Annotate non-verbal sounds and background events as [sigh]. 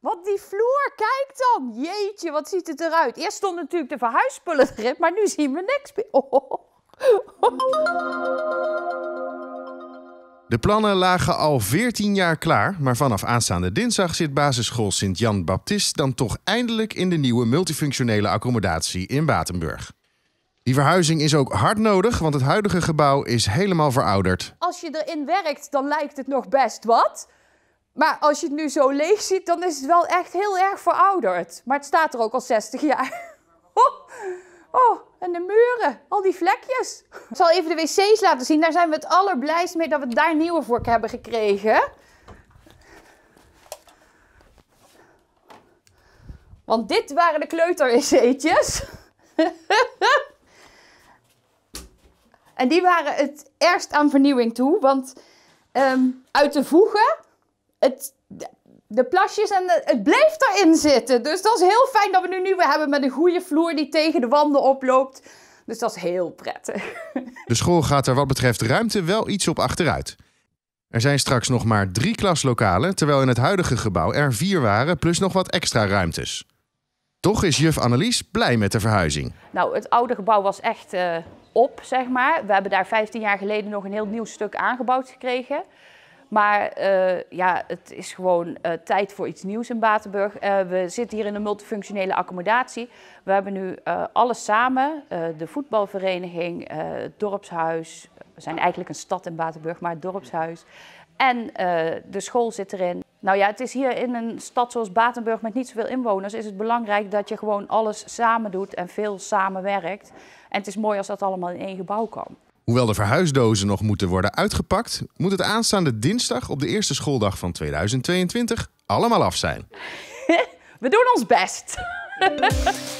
wat die vloer, kijk dan. Jeetje, wat ziet het eruit. Eerst stond natuurlijk de verhuisspullen grip, maar nu zien we niks meer. De plannen lagen al 14 jaar klaar, maar vanaf aanstaande dinsdag zit basisschool Sint-Jan Baptist dan toch eindelijk in de nieuwe multifunctionele accommodatie in Batenburg. Die verhuizing is ook hard nodig, want het huidige gebouw is helemaal verouderd. Als je erin werkt, dan lijkt het nog best wat. Maar als je het nu zo leeg ziet, dan is het wel echt heel erg verouderd. Maar het staat er ook al 60 jaar. [laughs] Oh, oh en de muren, al die vlekjes. Ik zal even de wc's laten zien. Daar zijn we het allerblijst mee dat we daar nieuwe voor hebben gekregen. Want dit waren de kleuter [laughs] en die waren het ergst aan vernieuwing toe. Want ehm, uit te voegen het, de plasjes en het bleef erin zitten. Dus dat is heel fijn dat we nu nieuwe hebben met een goede vloer die tegen de wanden oploopt. Dus dat is heel prettig. [laughs] De school gaat er wat betreft ruimte wel iets op achteruit. Er zijn straks nog maar drie klaslokalen, terwijl in het huidige gebouw er vier waren, plus nog wat extra ruimtes. Toch is juf Annelies blij met de verhuizing. Nou, het oude gebouw was echt eh, op, zeg maar. We hebben daar 15 jaar geleden nog een heel nieuw stuk aangebouwd gekregen. Maar eh, ja, het is gewoon eh, tijd voor iets nieuws in Batenburg. Eh, we zitten hier in een multifunctionele accommodatie. We hebben nu alles samen. de voetbalvereniging, het dorpshuis. We zijn eigenlijk een stad in Batenburg, maar het dorpshuis. En de school zit erin. Nou ja, het is hier in een stad zoals Batenburg met niet zoveel inwoners, is het belangrijk dat je gewoon alles samen doet en veel samenwerkt. En het is mooi als dat allemaal in één gebouw kan. Hoewel de verhuisdozen nog moeten worden uitgepakt, moet het aanstaande dinsdag op de eerste schooldag van 2022 allemaal af zijn. [laughs] We doen ons best. [laughs]